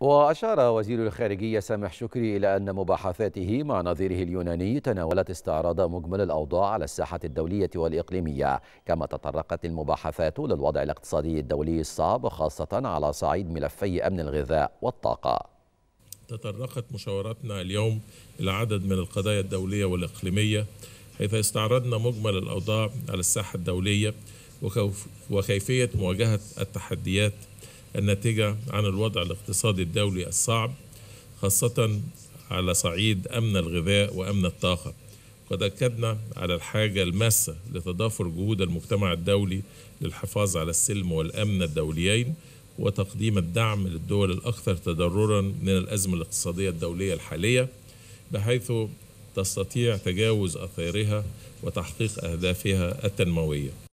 وأشار وزير الخارجية سامح شكري إلى أن مباحثاته مع نظيره اليوناني تناولت استعراض مجمل الأوضاع على الساحة الدولية والإقليمية كما تطرقت المباحثات للوضع الاقتصادي الدولي الصعب خاصة على صعيد ملفي أمن الغذاء والطاقة تطرقت مشاوراتنا اليوم إلى عدد من القضايا الدولية والإقليمية حيث استعرضنا مجمل الأوضاع على الساحة الدولية وكيفية مواجهة التحديات الناتجة عن الوضع الاقتصادي الدولي الصعب خاصة على صعيد أمن الغذاء وأمن الطاقة قد أكدنا على الحاجة الماسة لتضافر جهود المجتمع الدولي للحفاظ على السلم والأمن الدوليين وتقديم الدعم للدول الأكثر تضررا من الأزمة الاقتصادية الدولية الحالية بحيث تستطيع تجاوز أثيرها وتحقيق أهدافها التنموية